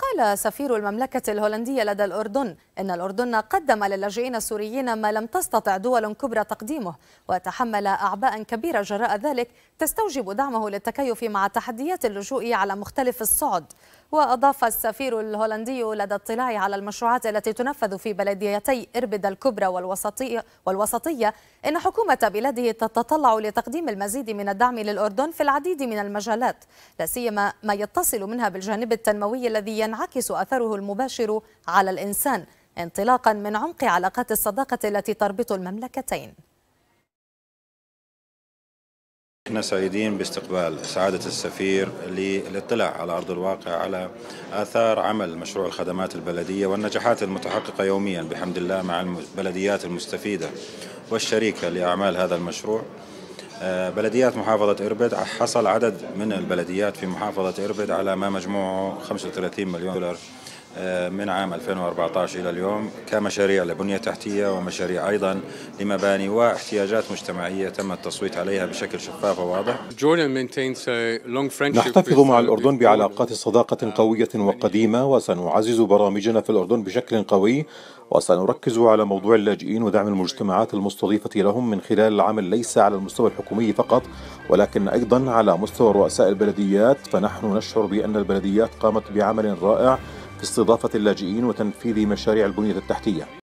قال سفير المملكة الهولندية لدى الأردن إن الأردن قدم للاجئين السوريين ما لم تستطع دول كبرى تقديمه وتحمل أعباء كبيرة جراء ذلك تستوجب دعمه للتكيف مع تحديات اللجوء على مختلف الصعد وأضاف السفير الهولندي لدى الطلاع على المشروعات التي تنفذ في بلديتي إربد الكبرى والوسطية, والوسطية إن حكومة بلاده تتطلع لتقديم المزيد من الدعم للأردن في العديد من المجالات لا سيما ما يتصل منها بالجانب التنموي الذي ينعكس أثره المباشر على الإنسان انطلاقا من عمق علاقات الصداقة التي تربط المملكتين كنا سعيدين باستقبال سعادة السفير للاطلاع على أرض الواقع على آثار عمل مشروع الخدمات البلدية والنجاحات المتحققة يوميا بحمد الله مع البلديات المستفيدة والشريكة لأعمال هذا المشروع آه، بلديات محافظة إربد حصل عدد من البلديات في محافظة إربد على ما مجموعه 35 مليون دولار آه، من عام 2014 إلى اليوم كمشاريع لبنية تحتية ومشاريع أيضا لمباني واحتياجات مجتمعية تم التصويت عليها بشكل شفاف وواضح نحتفظ مع الأردن بعلاقات صداقة قوية وقديمة وسنعزز برامجنا في الأردن بشكل قوي وسنركز على موضوع اللاجئين ودعم المجتمعات المستضيفة لهم من خلال العمل ليس على المستوى الحكومي فقط ولكن أيضا على مستوى رؤساء البلديات فنحن نشعر بأن البلديات قامت بعمل رائع في استضافة اللاجئين وتنفيذ مشاريع البنية التحتية